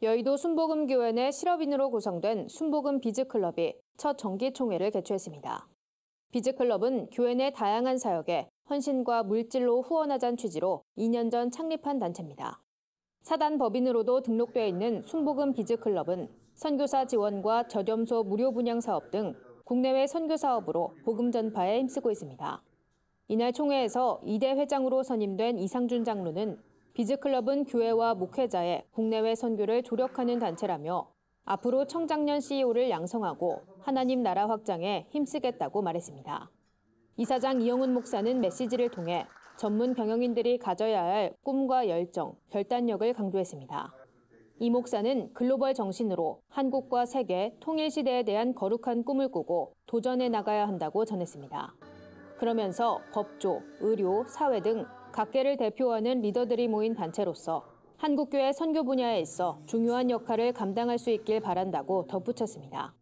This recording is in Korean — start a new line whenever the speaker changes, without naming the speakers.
여의도 순복음교회 내 실업인으로 구성된 순복음 비즈클럽이 첫 정기총회를 개최했습니다. 비즈클럽은 교회 내 다양한 사역에 헌신과 물질로 후원하자는 취지로 2년 전 창립한 단체입니다. 사단 법인으로도 등록되어 있는 순복음 비즈클럽은 선교사 지원과 저점소 무료 분양 사업 등 국내외 선교 사업으로 복음 전파에 힘쓰고 있습니다. 이날 총회에서 이대 회장으로 선임된 이상준 장로는 비즈클럽은 교회와 목회자의 국내외 선교를 조력하는 단체라며 앞으로 청장년 CEO를 양성하고 하나님 나라 확장에 힘쓰겠다고 말했습니다. 이사장 이영훈 목사는 메시지를 통해 전문 경영인들이 가져야 할 꿈과 열정, 결단력을 강조했습니다. 이 목사는 글로벌 정신으로 한국과 세계 통일 시대에 대한 거룩한 꿈을 꾸고 도전해 나가야 한다고 전했습니다. 그러면서 법조, 의료, 사회 등 각계를 대표하는 리더들이 모인 단체로서 한국교회 선교 분야에 있어 중요한 역할을 감당할 수 있길 바란다고 덧붙였습니다.